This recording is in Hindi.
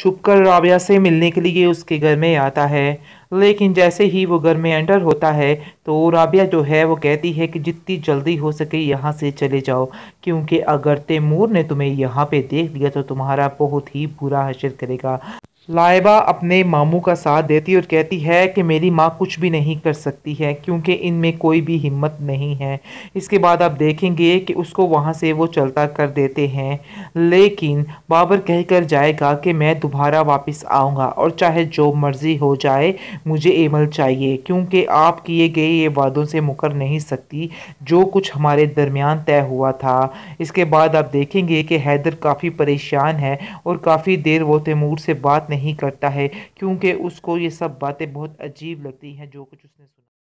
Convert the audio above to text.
छुपकर राबिया से मिलने के लिए उसके घर में आता है लेकिन जैसे ही वो घर में एंटर होता है तो राबिया जो है वो कहती है कि जितनी जल्दी हो सके यहाँ से चले जाओ क्योंकि अगर तैमूर ने तुम्हें यहाँ पे देख लिया तो तुम्हारा बहुत ही बुरा हशर करेगा लाइबा अपने मामू का साथ देती और कहती है कि मेरी माँ कुछ भी नहीं कर सकती है क्योंकि इनमें कोई भी हिम्मत नहीं है इसके बाद आप देखेंगे कि उसको वहाँ से वो चलता कर देते हैं लेकिन बाबर कह कर जाएगा कि मैं दोबारा वापस आऊँगा और चाहे जो मर्ज़ी हो जाए मुझे एमल चाहिए क्योंकि आप किए गए ये वादों से मुकर नहीं सकती जो कुछ हमारे दरमियान तय हुआ था इसके बाद आप देखेंगे कि हैदर काफ़ी परेशान है और काफ़ी देर वो तैमूर से बात नहीं नहीं करता है क्योंकि उसको ये सब बातें बहुत अजीब लगती हैं जो कुछ उसने सुना